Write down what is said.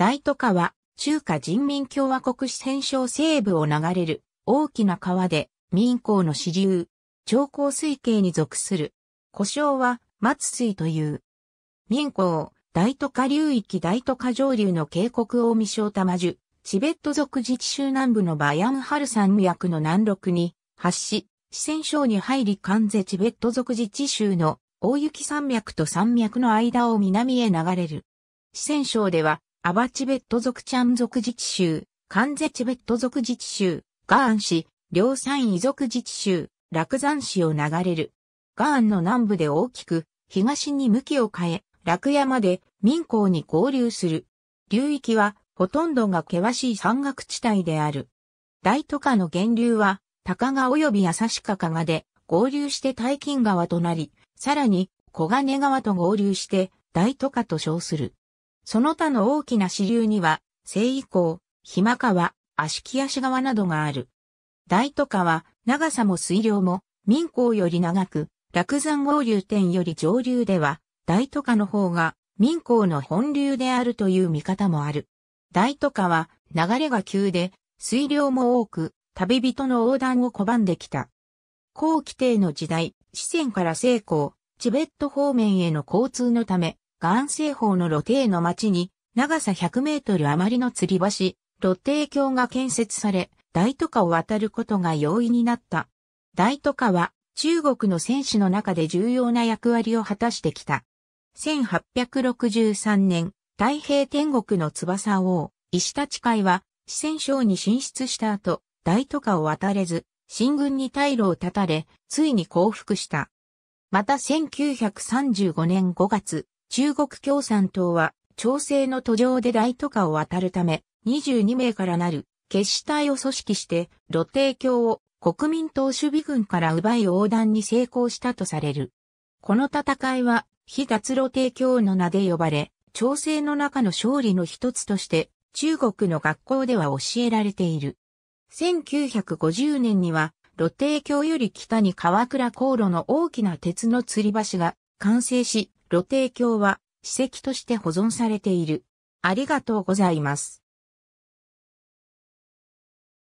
大都川、中華人民共和国四川省西部を流れる大きな川で民港の支流、長江水系に属する。故障は松水という。民港、大都下流域大都下上流の渓谷大見小玉樹、チベット族自治州南部のバヤンハル山脈の南麓に発し、四川省に入り関税チベット族自治州の大雪山脈と山脈の間を南へ流れる。四川省ではアバチベット族チャン族自治州、カンゼチベット族自治州、ガーン市、両山遺族自治州、落山市を流れる。ガーンの南部で大きく、東に向きを変え、落山で民港に合流する。流域は、ほとんどが険しい山岳地帯である。大都下の源流は、高川及び旭加賀で合流して大金川となり、さらに小金川と合流して大都下と称する。その他の大きな支流には、西以降、暇川、足木足川などがある。大都川、長さも水量も、民港より長く、落山合流点より上流では、大都川の方が、民港の本流であるという見方もある。大都川、流れが急で、水量も多く、旅人の横断を拒んできた。後期帝の時代、四川から西港、チベット方面への交通のため、岩西方の露呈の町に、長さ100メートル余りの吊り橋、露呈橋が建設され、大都下を渡ることが容易になった。大都下は、中国の戦士の中で重要な役割を果たしてきた。1863年、太平天国の翼王、石立会は、四川省に進出した後、大都下を渡れず、新軍に退路を断たれ、ついに降伏した。また1935年5月、中国共産党は、調整の途上で大都下を渡るため、22名からなる、決死隊を組織して、露帝教を国民党守備軍から奪い横断に成功したとされる。この戦いは、非脱露帝教の名で呼ばれ、調整の中の勝利の一つとして、中国の学校では教えられている。1950年には、露帝教より北に川倉航路の大きな鉄の吊り橋が完成し、露呈鏡は史跡として保存されている。ありがとうございます。